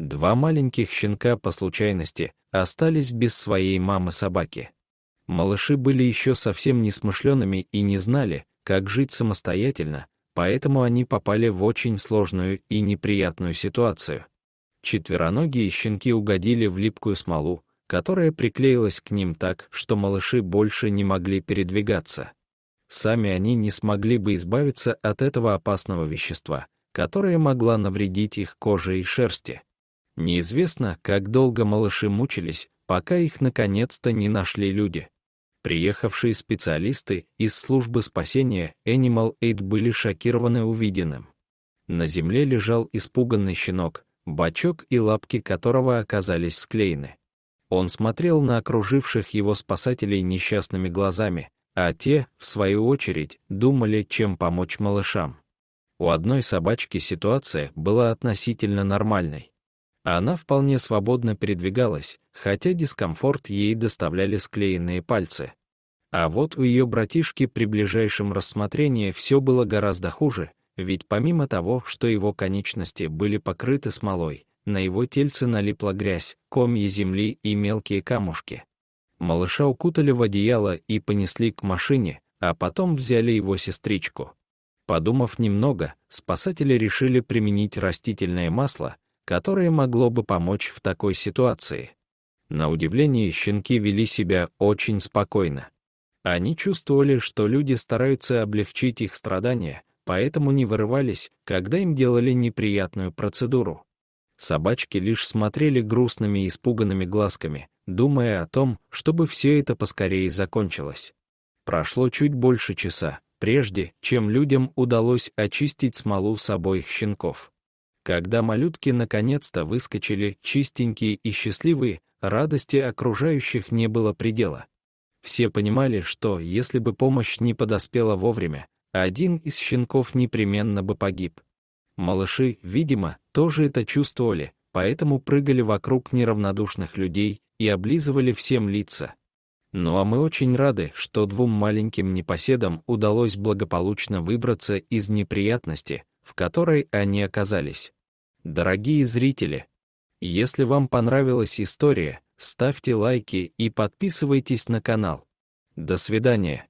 Два маленьких щенка по случайности остались без своей мамы-собаки. Малыши были еще совсем несмышленными и не знали, как жить самостоятельно, поэтому они попали в очень сложную и неприятную ситуацию. Четвероногие щенки угодили в липкую смолу, которая приклеилась к ним так, что малыши больше не могли передвигаться. Сами они не смогли бы избавиться от этого опасного вещества, которое могло навредить их коже и шерсти. Неизвестно, как долго малыши мучились, пока их наконец-то не нашли люди. Приехавшие специалисты из службы спасения Animal Aid были шокированы увиденным. На земле лежал испуганный щенок, бачок и лапки которого оказались склеены. Он смотрел на окруживших его спасателей несчастными глазами, а те, в свою очередь, думали, чем помочь малышам. У одной собачки ситуация была относительно нормальной. Она вполне свободно передвигалась, хотя дискомфорт ей доставляли склеенные пальцы. А вот у ее братишки при ближайшем рассмотрении все было гораздо хуже, ведь помимо того, что его конечности были покрыты смолой, на его тельце налипла грязь, комья земли и мелкие камушки. Малыша укутали в одеяло и понесли к машине, а потом взяли его сестричку. Подумав немного, спасатели решили применить растительное масло, которое могло бы помочь в такой ситуации. На удивление, щенки вели себя очень спокойно. Они чувствовали, что люди стараются облегчить их страдания, поэтому не вырывались, когда им делали неприятную процедуру. Собачки лишь смотрели грустными и испуганными глазками, думая о том, чтобы все это поскорее закончилось. Прошло чуть больше часа, прежде чем людям удалось очистить смолу с обоих щенков. Когда малютки наконец-то выскочили, чистенькие и счастливые, радости окружающих не было предела. Все понимали, что, если бы помощь не подоспела вовремя, один из щенков непременно бы погиб. Малыши, видимо, тоже это чувствовали, поэтому прыгали вокруг неравнодушных людей и облизывали всем лица. Ну а мы очень рады, что двум маленьким непоседам удалось благополучно выбраться из неприятности, в которой они оказались. Дорогие зрители, если вам понравилась история, ставьте лайки и подписывайтесь на канал. До свидания.